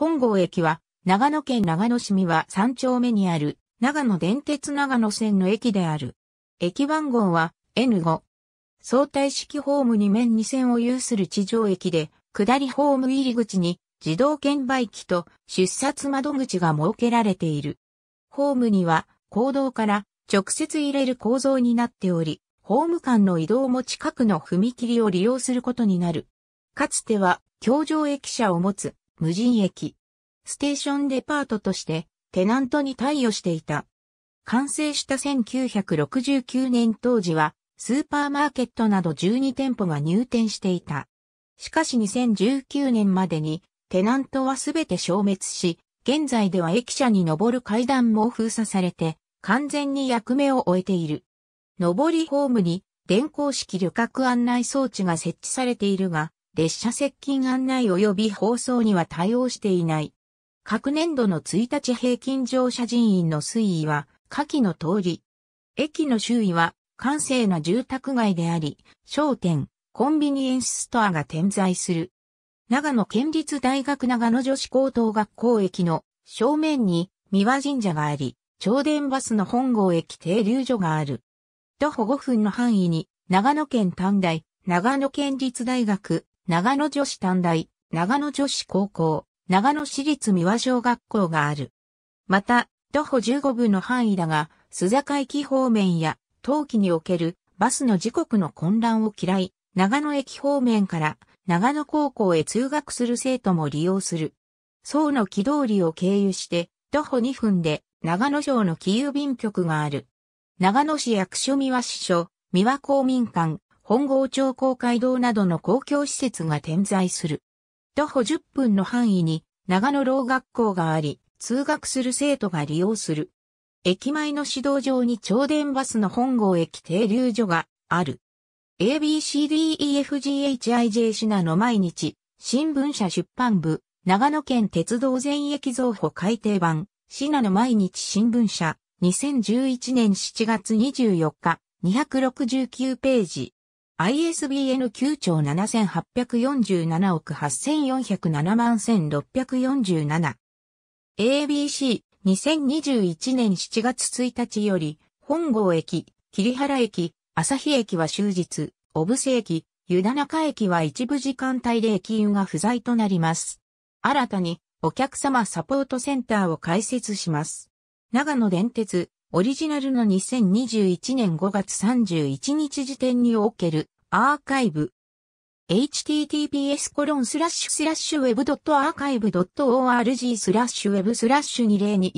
本郷駅は、長野県長野市三は3丁目にある、長野電鉄長野線の駅である。駅番号は N5。相対式ホーム2面2線を有する地上駅で、下りホーム入り口に自動券売機と出札窓口が設けられている。ホームには公道から直接入れる構造になっており、ホーム間の移動も近くの踏切を利用することになる。かつては、京城駅舎を持つ無人駅、ステーションデパートとしてテナントに貸与していた。完成した1969年当時は、スーパーマーケットなど12店舗が入店していた。しかし2019年までに、テナントはすべて消滅し、現在では駅舎に登る階段も封鎖されて、完全に役目を終えている。上りホームに電光式旅客案内装置が設置されているが、列車接近案内及び放送には対応していない。各年度の1日平均乗車人員の推移は、下記の通り。駅の周囲は、閑静な住宅街であり、商店、コンビニエンスストアが点在する。長野県立大学長野女子高等学校駅の正面に三輪神社があり、超電バスの本郷駅停留所がある。徒歩5分の範囲に長野県短大、長野県立大学、長野女子短大、長野女子高校、長野市立三和小学校がある。また、徒歩15分の範囲だが、須坂駅方面や、冬季におけるバスの時刻の混乱を嫌い、長野駅方面から長野高校へ通学する生徒も利用する。層の木通りを経由して、徒歩2分で長野省の木郵便局がある。長野市役所三和支所、三和公民館、本郷町公会堂などの公共施設が点在する。徒歩10分の範囲に長野老学校があり、通学する生徒が利用する。駅前の指導場に超電バスの本郷駅停留所がある。ABCDEFGHIJ シナの毎日、新聞社出版部、長野県鉄道全駅増補改訂版、シナの毎日新聞社、2011年7月24日、269ページ。ISBN 9兆7847億8407万1647。ABC 2021年7月1日より、本郷駅、桐原駅、朝日駅は終日、小布施駅、湯田中駅は一部時間帯で駅員が不在となります。新たに、お客様サポートセンターを開設します。長野電鉄、オリジナルの2021年5月31日時点におけるアーカイブ。https コロンスラッシュスラッシュウェブドットアーカイブドット org スラッシュウェブスラッシュ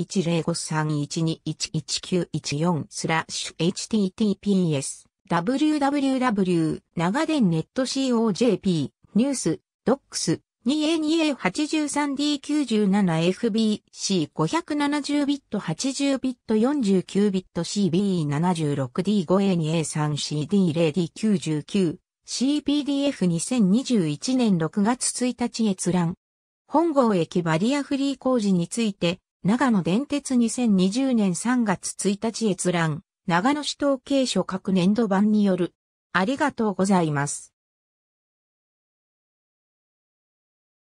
20210531211914スラッシュ https www 長電ネット COJP ニュースドックス 2A2A83D97FBC570 ビット80ビット49ビット CBE76D5A2A3CD0D99 CPDF2021 年6月1日閲覧本郷駅バリアフリー工事について長野電鉄2020年3月1日閲覧長野市統計所各年度版によるありがとうございます。